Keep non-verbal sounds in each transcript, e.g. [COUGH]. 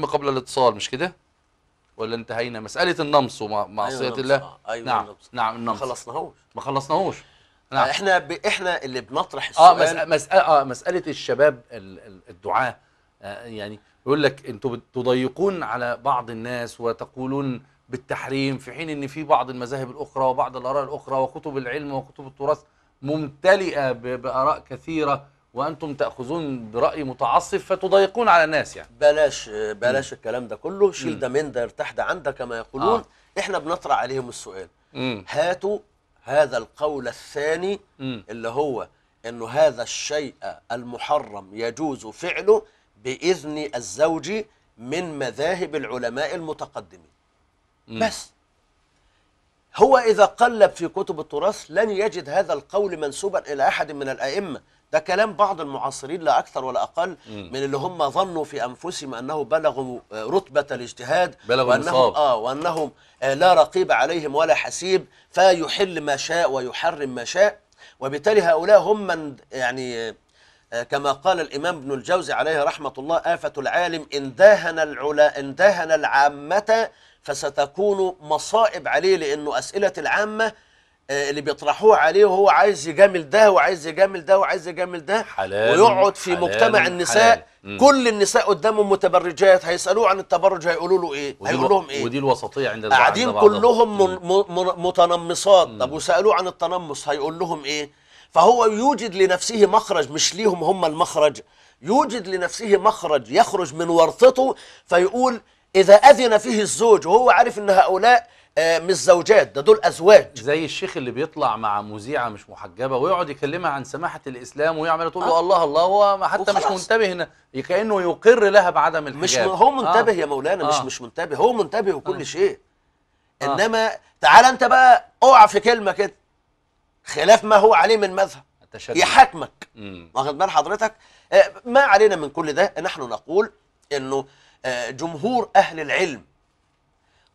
قبل الاتصال مش كده ولا انتهينا مساله النمص ومعصيه أيوة الله آه، أيوة نعم النمص. نعم النمص ما خلصناهوش ما خلصناهوش نعم. احنا ب... احنا اللي بنطرح آه، السؤال اه مسألة اه مساله الشباب الدعاه آه يعني يقول لك انتوا تضيقون على بعض الناس وتقولون بالتحريم في حين ان في بعض المذاهب الاخرى وبعض الاراء الاخرى وكتب العلم وكتب التراث ممتلئه باراء كثيره وانتم تاخذون براي متعصب فتضايقون على الناس يعني بلاش بلاش م. الكلام ده كله شيل ده من ده ارتاح ده عندك كما يقولون آه. احنا بنطرح عليهم السؤال م. هاتوا هذا القول الثاني م. اللي هو انه هذا الشيء المحرم يجوز فعله باذن الزوج من مذاهب العلماء المتقدمين م. بس هو إذا قلب في كتب التراث لن يجد هذا القول منسوبا إلى أحد من الأئمة ده كلام بعض المعاصرين لا أكثر ولا أقل من اللي هم ظنوا في أنفسهم أنه بلغوا رتبة الاجتهاد بلغوا وأنهم, آه وأنهم آه لا رقيب عليهم ولا حسيب فيحل ما شاء ويحرم ما شاء وبالتالي هؤلاء هم من يعني آه، كما قال الإمام ابن الجوزي عليه رحمة الله آفة العالم إن داهن, العلا إن داهن العامة فستكون مصائب عليه لأنه أسئلة العامة آه، اللي بيطرحوه عليه وهو عايز يجامل ده وعايز يجامل ده وعايز يجامل ده حلال ويقعد في حلال مجتمع النساء حلال كل النساء قدامهم متبرجات هيسالوه عن التبرج هيقولوا له ايه هيقول لهم ايه ودي الوسطيه عند قاعدين كلهم متنمصات طب وسالوه عن التنمص هيقول لهم ايه فهو يوجد لنفسه مخرج مش ليهم هم المخرج يوجد لنفسه مخرج يخرج من ورطته فيقول اذا اذن فيه الزوج وهو عارف ان هؤلاء آه، مش زوجات ده دول ازواج زي الشيخ اللي بيطلع مع مذيعه مش محجبه ويقعد يكلمها عن سماحه الاسلام ويعمل تقول له آه. الله الله هو حتى مش منتبه هنا كانه يقر لها بعدم الحجاب مش هو آه. منتبه آه. يا مولانا آه. مش مش منتبه هو منتبه وكل آه. شيء آه. انما آه. تعال انت بقى اوعى في كلمه كده خلاف ما هو عليه من مذهب التشدد يحاكمك واخد بال حضرتك ما علينا من كل ده نحن نقول انه جمهور اهل العلم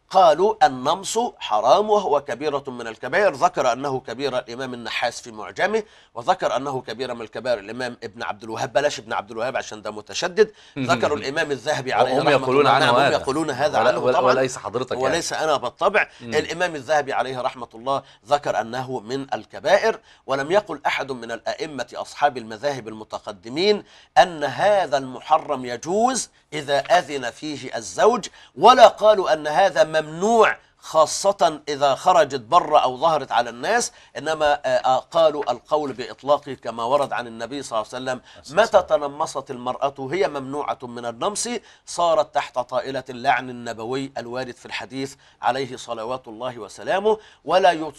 قالوا النمص حرام وهو كبيرة من الكبائر ذكر أنه كبيرة الإمام النحاس في معجمه وذكر أنه كبيرة من الكبائر الإمام ابن عبد الوهاب بلاش ابن عبد الوهاب عشان ده متشدد ذكر [LAUGHS] الإمام الذهبي عليه نعم، هم يقولون عنه هم يقولون هذا عنه طبعا وليس حضرتك يعني وليس أنا بالطبع الإمام الذهبي عليه رحمة الله ذكر أنه من الكبائر ولم يقل أحد من الأئمة أصحاب المذاهب المتقدمين أن هذا المحرم يجوز إذا أذن فيه الزوج ولا قالوا أن هذا ممنوع خاصة إذا خرجت برا أو ظهرت على الناس إنما آه، آه، قالوا القول بإطلاقه كما ورد عن النبي صلى الله عليه وسلم متى تنمصت المرأة هي ممنوعة من النمص صارت تحت طائلة اللعن النبوي الوارد في الحديث عليه صلوات الله وسلامه ولا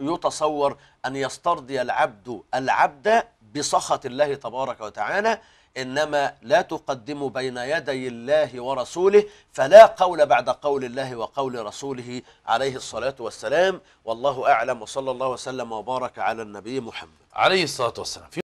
يتصور أن يسترضي العبد العبد بسخط الله تبارك وتعالى إنما لا تقدموا بين يدي الله ورسوله فلا قول بعد قول الله وقول رسوله عليه الصلاة والسلام والله أعلم وصلى الله وسلم وبارك على النبي محمد عليه الصلاة والسلام